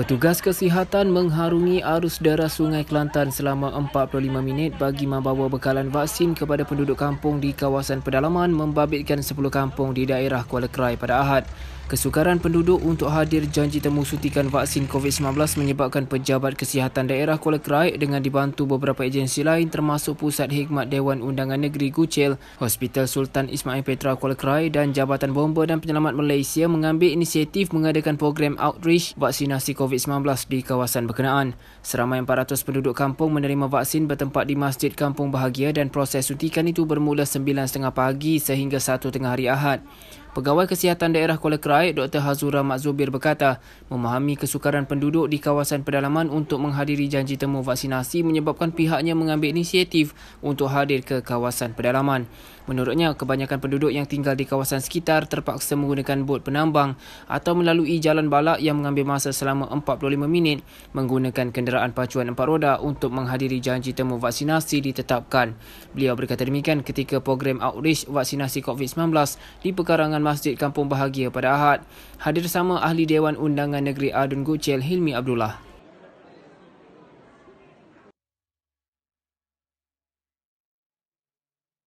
Petugas kesihatan mengharungi arus darah Sungai Kelantan selama 45 minit bagi membawa bekalan vaksin kepada penduduk kampung di kawasan pedalaman membabitkan 10 kampung di daerah Kuala Kerai pada Ahad. Kesukaran penduduk untuk hadir janji temu suntikan vaksin COVID-19 menyebabkan pejabat kesihatan daerah Kuala Kerai dengan dibantu beberapa agensi lain termasuk Pusat Hikmat Dewan Undangan Negeri Gucil, Hospital Sultan Ismail Petra Kuala Kerai dan Jabatan Bomba dan Penyelamat Malaysia mengambil inisiatif mengadakan program outreach vaksinasi COVID-19 COVID-19 di kawasan berkenaan. Seramai 400 penduduk kampung menerima vaksin bertempat di Masjid Kampung Bahagia dan proses suntikan itu bermula 9.30 pagi sehingga 1.30 hari Ahad. Pegawai Kesihatan Daerah Kuala Kerai, Dr. Hazura Mazubir berkata, memahami kesukaran penduduk di kawasan pedalaman untuk menghadiri janji temu vaksinasi menyebabkan pihaknya mengambil inisiatif untuk hadir ke kawasan pedalaman. Menurutnya, kebanyakan penduduk yang tinggal di kawasan sekitar terpaksa menggunakan bot penambang atau melalui jalan balak yang mengambil masa selama 45 minit menggunakan kenderaan pacuan empat roda untuk menghadiri janji temu vaksinasi ditetapkan. Beliau berkata demikian ketika program outreach vaksinasi COVID-19 di pekarangan Undangan Masjid Kampung Bahagia pada Ahad. Hadir sama Ahli Dewan Undangan Negeri Adun Gucil Hilmi Abdullah.